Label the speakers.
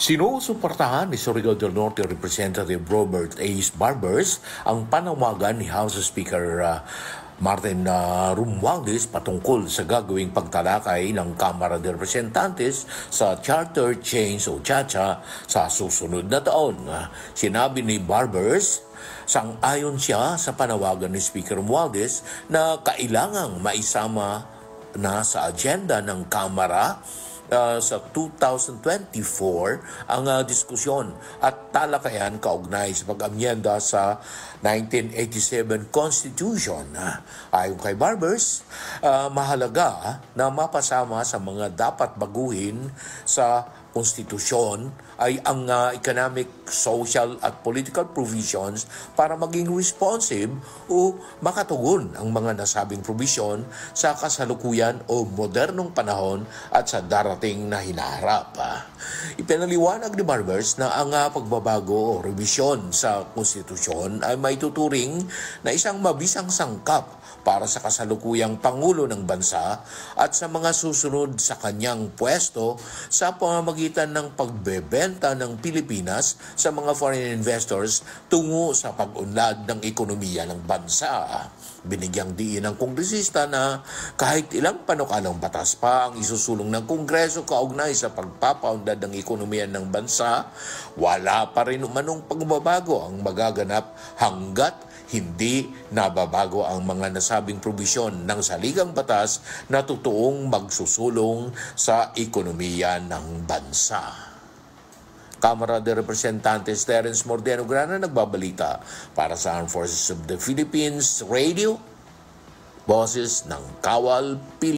Speaker 1: Sinusuportahan ni Surigao del Norte Representative Robert A. Barbers ang panawagan ni House Speaker uh, Martin uh, Romualdez patungkol sa gagawing pagtalakay ng Kamara de Representantes sa Charter Change o CHACHA sa susunod na taon. Sinabi ni Barbers, sang-ayon siya sa panawagan ni Speaker Romualdez na kailangang maisama na sa agenda ng Kamara uh, sa 2024 ang uh, diskusyon at talakayan kaugnay sa pag-amyenda sa 1987 Constitution. Ah, ayon kay Barbers, uh, mahalaga na mapasama sa mga dapat baguhin sa konstitusyon ay ang uh, economic, social at political provisions para maging responsive o makatugon ang mga nasabing provision sa kasalukuyan o modernong panahon at sa darating na hinaharap. Ipinaliwanag ni Barbers na ang uh, pagbabago o revision sa konstitusyon ay may tuturing na isang mabisang sangkap para sa kasalukuyang Pangulo ng Bansa at sa mga susunod sa kanyang pwesto sa pamamagitan pamamagitan ng pagbebenta ng Pilipinas sa mga foreign investors tungo sa pag-unlad ng ekonomiya ng bansa. Binigyang diin ng kongresista na kahit ilang panukalang batas pa ang isusulong ng Kongreso kaugnay sa pagpapaundad ng ekonomiya ng bansa, wala pa rin umanong pagbabago ang magaganap hanggat hindi nababago ang mga nasabing probisyon ng saligang batas na totoong magsusulong sa ekonomiya ng bansa. Kamara de Representantes Terence Mordeno Grana nagbabalita para sa Armed Forces of the Philippines Radio, Boses ng Kawal Pilipinas.